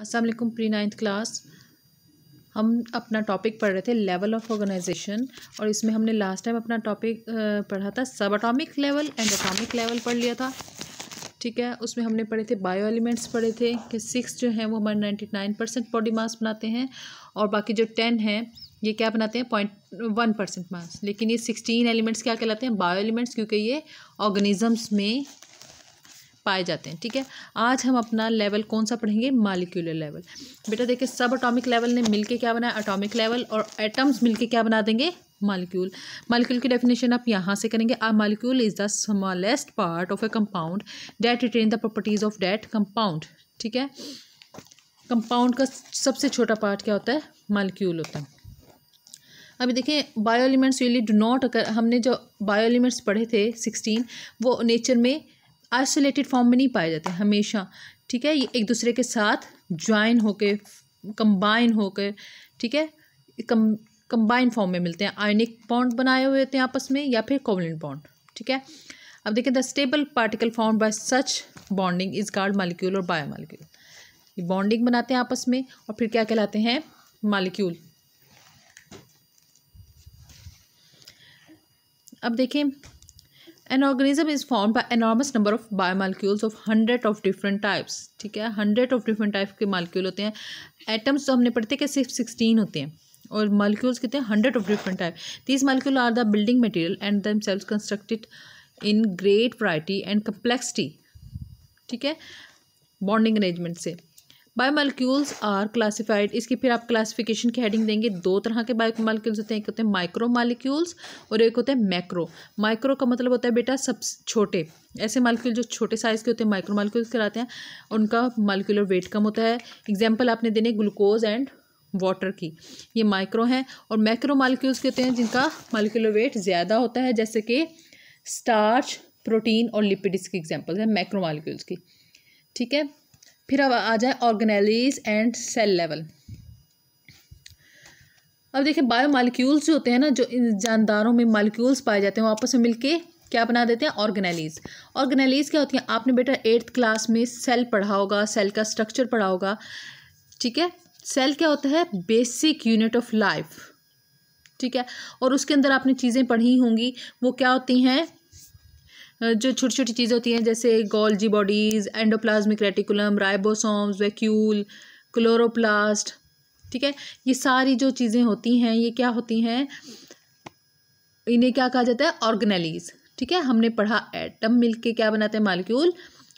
असल pre ninth class हम अपना टॉपिक पढ़ रहे थे लेवल ऑफ ऑर्गेनाइजेशन और इसमें हमने लास्ट टाइम अपना टॉपिक पढ़ा था सब atomic level and atomic level पढ़ लिया था ठीक है उसमें हमने पढ़े थे बायो एलिमेंट्स पढ़े थे कि सिक्स जो हैं वो हमारे ninety nine percent body mass बनाते हैं और बाकी जो टेन हैं ये क्या बनाते हैं पॉइंट वन परसेंट मास लेकिन ये सिक्सटीन एलिमेंट्स क्या कहलाते हैं बायो एलिमेंट्स क्योंकि ये ऑर्गेनिजम्स में पाए जाते हैं ठीक है आज हम अपना लेवल कौन सा पढ़ेंगे मालिक्यूलर लेवल बेटा देखिए सब अटोमिक लेवल ने मिलकर क्या बनाया अटोमिक लेवल और एटम्स मिलकर क्या बना देंगे मालिक्यूल मालिक्यूल की डेफिनेशन आप यहाँ से करेंगे ah molecule is the smallest part of a compound that retains the properties of that compound ठीक है कंपाउंड का सबसे छोटा पार्ट क्या होता है मालिक्यूल होता है अभी देखिए bio elements really do not occur हमने जो बायो एलिमेंट्स पढ़े थे सिक्सटीन वो नेचर में आइसोलेटेड फॉर्म में नहीं पाए जाते हमेशा ठीक है ये एक दूसरे के साथ ज्वाइन होकर कंबाइन होकर ठीक है कम कंबाइन फॉर्म में मिलते हैं आयनिक बॉन्ड बनाए हुए होते हैं आपस में या फिर कोवलिन बॉन्ड ठीक है अब देखें the stable particle form by such bonding is called molecule और बायो मालिक्यूल ये बॉन्डिंग बनाते हैं आपस में और फिर क्या कहलाते हैं मालिक्यूल अब देखें an organism is form by enormous number of biomolecules of hundred of different types ठीक है हंड्रेड ऑफ डिफरेंट टाइप के मालिक्यूल होते हैं एटम्स तो हमने पढ़ते कि सिर्फ सिक्सटीन होते हैं और मालिक्यूल्स कितने hundred of different type these molecule are the building material and themselves constructed in great variety and complexity ठीक है बॉन्डिंग अरेंजमेंट से मालिक्यूल्स आर क्लासिफाइड इसकी फिर आप क्लासिफिकेशन की हेडिंग देंगे दो तरह के बायो मालिक्यूल्स होते हैं एक होते हैं माइक्रो मालिक्यूल्स और एक होते हैं मैक्रो माइक्रो का मतलब होता है बेटा सब छोटे ऐसे मालिक्यूल जो छोटे साइज़ के होते हैं माइक्रो मालिक्यूल्स कराते हैं उनका मालिक्यूलर वेट कम होता है एग्जाम्पल आपने देने ग्लूकोज एंड वाटर की ये माइक्रो हैं और मैक्रो मालिक्यूल्स के होते हैं जिनका मालिक्यूलर वेट ज़्यादा होता है जैसे कि स्टार्च प्रोटीन और लिपिड इसकी एग्जाम्पल है मैक्रो मालिक्यूल्स की ठीक है फिर अब आ जाए ऑर्गेनाइज एंड सेल लेवल अब देखिए मालिक्यूल्स जो होते हैं ना जो इन जानदारों में मालिक्यूल्स पाए जाते हैं वो आपस में मिलके क्या बना देते हैं ऑर्गेनाइलीज ऑर्गेनाइलीज क्या होती हैं आपने बेटा एट्थ क्लास में सेल पढ़ा होगा सेल का स्ट्रक्चर पढ़ा होगा ठीक है सेल क्या होता है बेसिक यूनिट ऑफ लाइफ ठीक है और उसके अंदर आपने चीज़ें पढ़ी होंगी वो क्या होती हैं जो छोटी छोटी चीज़ें होती हैं जैसे Golgi bodies endoplasmic reticulum ribosomes vacuole chloroplast ठीक है ये सारी जो चीज़ें होती हैं ये क्या होती हैं इन्हें क्या कहा जाता है ऑर्गेनलीज ठीक है हमने पढ़ा एटम मिलके क्या बनाते हैं मालिक्यूल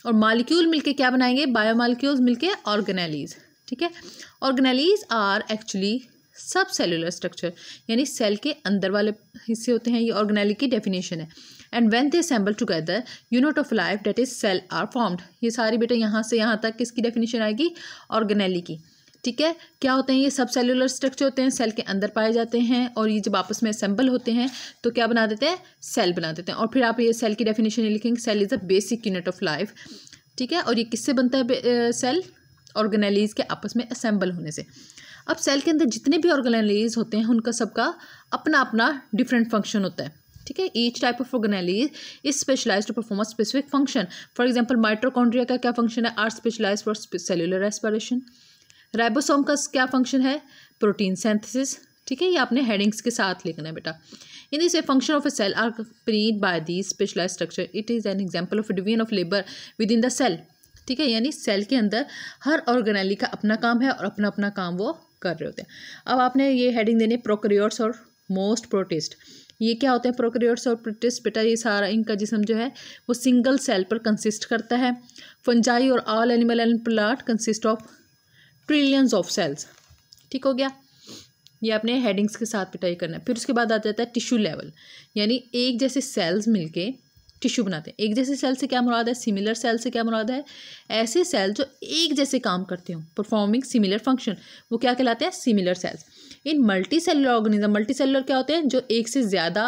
और मालिक्यूल मिलके क्या बनाएंगे बायोमालिक्यूल्स मिलके ऑर्गेनलीज ठीक है organelles are actually subcellular structure यानी सेल के अंदर वाले हिस्से होते हैं ये ऑर्गेनेली की डेफिनेशन है and when they assemble together unit of life that is cell are formed ये सारी बेटा यहाँ से यहाँ तक किसकी डेफिनेशन आएगी ऑर्गेनेली की ठीक है क्या होते हैं ये सब सेलुलर स्ट्रक्चर होते हैं सेल के अंदर पाए जाते हैं और ये जब आपस में असेंबल होते हैं तो क्या बना देते हैं सेल बना देते हैं और फिर आप ये सेल की डेफिनेशन ये लिखेंगे cell is a basic unit of life ठीक है और ये किससे बनता है सेल ऑर्गेनाइलीज के आपस में असेंबल होने से अब सेल के अंदर जितने भी ऑर्गेनाइलीज होते हैं उनका सबका अपना अपना डिफरेंट फंक्शन होता है ठीक है each type of organelles is specialize to perform a specific function for example mitochondria का क्या फंक्शन है are specialize for cellular aspiration ribosome का क्या फंक्शन है प्रोटीन सेंथिस ठीक है ये आपने हेडिंग्स के साथ लिखना है बेटा in this function of a cell are performed by the specialize structure it is an example of division of labour within the cell ठीक है यानी सेल के अंदर हर ऑर्गेनाइली का अपना काम है और अपना अपना काम वो कर रहे होते हैं अब आपने ये हेडिंग देनी प्रोक्रियोट्स और मोस्ट प्रोटिस्ट ये क्या होते हैं प्रोक्रियोट्स और प्रोटिस्ट बेटा ये सारा इनका जिसम जो है वो सिंगल सेल पर कंसिस्ट करता है फंजाई और all animal and plant consist of trillions of cells ठीक हो गया ये आपने हेडिंग्स के साथ पिटाई करना है फिर उसके बाद आ जाता है टिश्यू लेवल यानी एक जैसे सेल्स मिलके टिश्यू बनाते हैं एक जैसे सेल से क्या मुराद है सिमिलर सेल से क्या मुराद है ऐसे सेल जो एक जैसे काम करते हों परफॉर्मिंग सिमिलर फंक्शन वो क्या कहलाते हैं similar cells in multicellular organism multicellular क्या होते हैं जो एक से ज़्यादा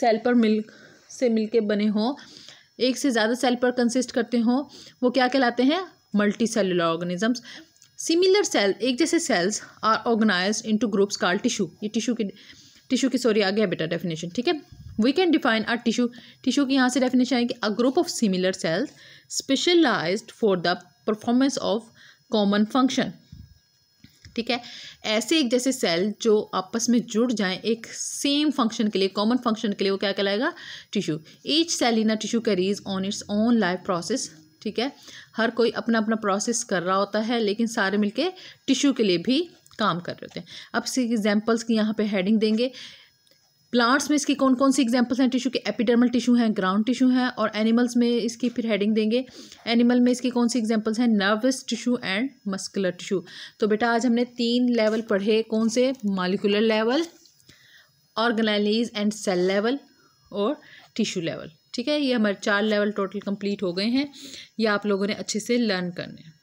सेल पर मिल से मिल के बने हों एक से ज़्यादा सेल पर कंसिस्ट करते हों वो क्या कहलाते हैं multicellular organisms similar cell एक जैसे cells are organize into groups called tissue ये टिश्यू के टिश्यू की सॉरी आ गया बेटा डेफिनेशन ठीक है we can define are tissue tissue की यहाँ से डेफिनेशन आएगी a group of similar cells specialize for the performance of common function ठीक है ऐसे एक जैसे सेल जो आपस में जुड़ जाएं एक सेम फंक्शन के लिए कॉमन फंक्शन के लिए वो क्या कहलाएगा tissue each cell in a tissue carries on its own life process ठीक है हर कोई अपना अपना प्रोसेस कर रहा होता है लेकिन सारे मिलके टिश्यू के लिए भी काम कर रहे होते हैं अब इसके एग्जाम्पल्स की यहाँ पे हेडिंग देंगे प्लांट्स में इसकी कौन कौन सी एग्ज़ाम्पल्स हैं टिशू के एपिडर्मल टिशू हैं ग्राउंड टिशू हैं और एनिमल्स में इसकी फिर हेडिंग देंगे एनिमल में इसकी कौन सी एग्जाम्पल्स हैं nervous tissue and muscular tissue तो बेटा आज हमने तीन लेवल पढ़े कौन से molecular level organize and cell level और टिशू लेवल ठीक है ये हमारे चार लेवल टोटल कंप्लीट हो गए हैं ये आप लोगों ने अच्छे से लर्न करने हैं